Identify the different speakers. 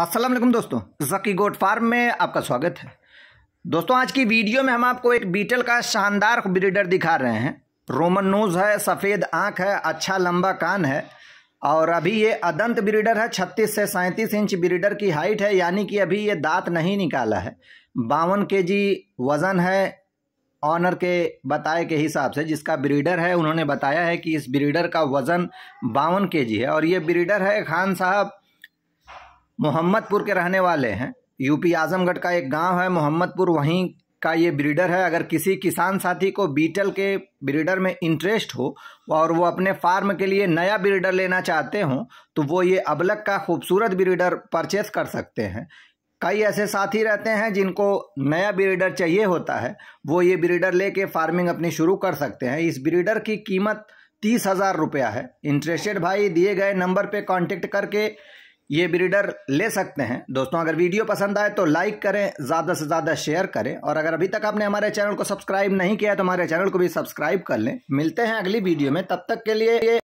Speaker 1: असलम दोस्तों जकी goat farm में आपका स्वागत है दोस्तों आज की वीडियो में हम आपको एक बीटल का शानदार ब्रीडर दिखा रहे हैं रोमन नोज है सफ़ेद आँख है अच्छा लंबा कान है और अभी ये अदंत ब्रीडर है 36 से 37 इंच ब्रीडर की हाइट है यानी कि अभी ये दांत नहीं निकाला है बावन के वज़न है ऑनर के बताए के हिसाब से जिसका ब्रीडर है उन्होंने बताया है कि इस ब्रीडर का वज़न बावन के है और ये ब्रीडर है खान साहब मोहम्मदपुर के रहने वाले हैं यूपी आजमगढ़ का एक गांव है मोहम्मदपुर वहीं का ये ब्रीडर है अगर किसी किसान साथी को बीटल के ब्रीडर में इंटरेस्ट हो और वो अपने फार्म के लिए नया ब्रीडर लेना चाहते हों तो वो ये अबलक का खूबसूरत ब्रीडर परचेस कर सकते हैं कई ऐसे साथी रहते हैं जिनको नया ब्रीडर चाहिए होता है वो ये ब्रीडर लेके फार्मिंग अपनी शुरू कर सकते हैं इस ब्रीडर की कीमत तीस हज़ार रुपया है इंटरेस्टेड भाई दिए गए नंबर पे कांटेक्ट करके ये ब्रीडर ले सकते हैं दोस्तों अगर वीडियो पसंद आए तो लाइक करें ज़्यादा से ज़्यादा शेयर करें और अगर अभी तक आपने हमारे चैनल को सब्सक्राइब नहीं किया तो हमारे चैनल को भी सब्सक्राइब कर लें मिलते हैं अगली वीडियो में तब तक के लिए